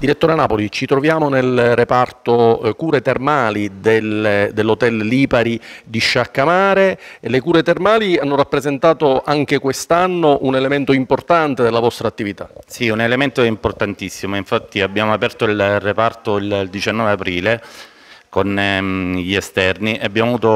Direttore Napoli, ci troviamo nel reparto eh, cure termali del, dell'hotel Lipari di Sciaccamare. Le cure termali hanno rappresentato anche quest'anno un elemento importante della vostra attività. Sì, un elemento importantissimo. Infatti abbiamo aperto il reparto il 19 aprile con ehm, gli esterni e abbiamo avuto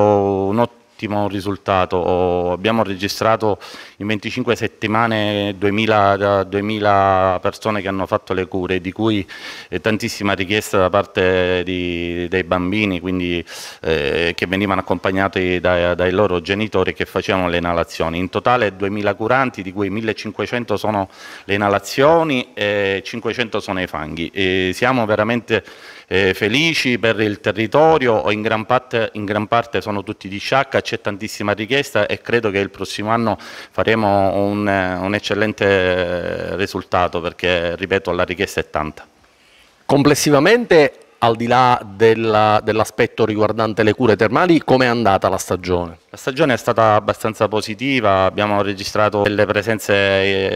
un ottimo ottimo risultato. abbiamo registrato in 25 settimane 2000, 2000, persone che hanno fatto le cure, di cui eh, tantissima richiesta da parte di, dei bambini, quindi, eh, che venivano accompagnati dai, dai loro genitori che facevano le inalazioni. In totale 2000 curanti, di cui 1500 sono le inalazioni e 500 sono i fanghi. E siamo veramente eh, felici per il territorio, in gran, parte, in gran parte sono tutti di sciacca, c'è tantissima richiesta e credo che il prossimo anno faremo un, eh, un eccellente eh, risultato perché, ripeto, la richiesta è tanta. Complessivamente al di là della, dell'aspetto riguardante le cure termali, com'è andata la stagione? La stagione è stata abbastanza positiva, abbiamo registrato delle presenze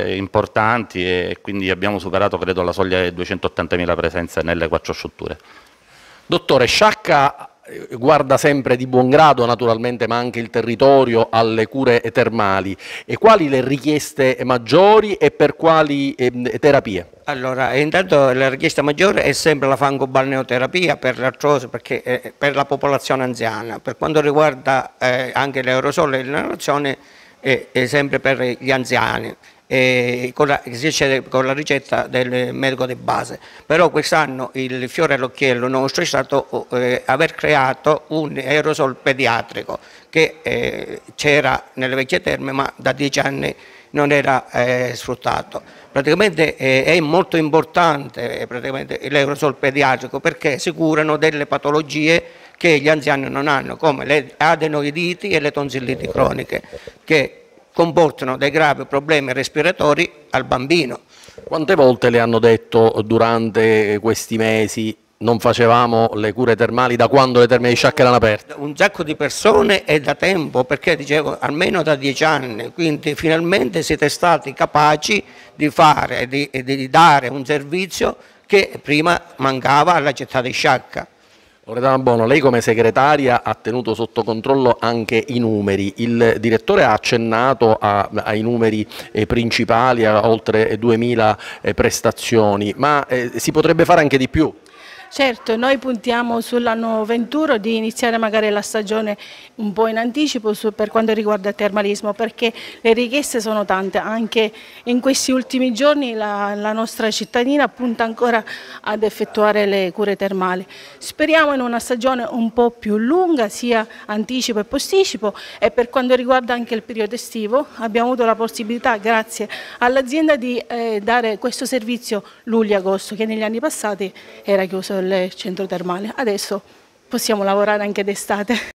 eh, importanti e quindi abbiamo superato credo la soglia di 280.000 presenze nelle quattro strutture. Dottore, Sciacca eh, guarda sempre di buon grado naturalmente ma anche il territorio alle cure termali e quali le richieste maggiori e per quali eh, terapie? Allora, intanto la richiesta maggiore è sempre la fangobalneoterapia per l'artrosi, perché eh, per la popolazione anziana. Per quanto riguarda eh, anche l'aerosol e l'inalazione, è sempre per gli anziani con, la, con, la, ricetta del medico di base. Però quest'anno il fiore all'occhiello nostro è stato oh, eh, aver creato un aerosol pediatrico che eh, c'era nelle vecchie terme ma da dieci anni non era eh, sfruttato. Praticamente eh, è molto importante eh, l'aerosol pediatrico perché si curano delle patologie che gli anziani non hanno, come le adenoiditi e le tonsilliti croniche, che comportano dei gravi problemi respiratori al bambino. Quante volte le hanno detto durante questi mesi non facevamo le cure termali da quando le terme di Sciacca erano aperte? Un sacco di persone e da tempo, perché dicevo almeno da dieci anni, quindi finalmente siete stati capaci di fare e di, di, dare un servizio che prima mancava alla città di Sciacca. Loredana Bono, lei come segretaria ha tenuto sotto controllo anche i numeri, il direttore ha accennato a, ai numeri eh, principali, a oltre 2000 eh, prestazioni, ma eh, si potrebbe fare anche di più? Certo, noi puntiamo sull'anno 21 di iniziare magari la stagione un po' in anticipo per quanto riguarda il termalismo perché le richieste sono tante, anche in questi ultimi giorni la, la nostra cittadina punta ancora ad effettuare le cure termali. Speriamo in una stagione un po' più lunga sia anticipo e posticipo e per quanto riguarda anche il periodo estivo abbiamo avuto la possibilità grazie all'azienda di eh, dare questo servizio luglio-agosto che negli anni passati era chiuso il centro termale. Adesso possiamo lavorare anche d'estate.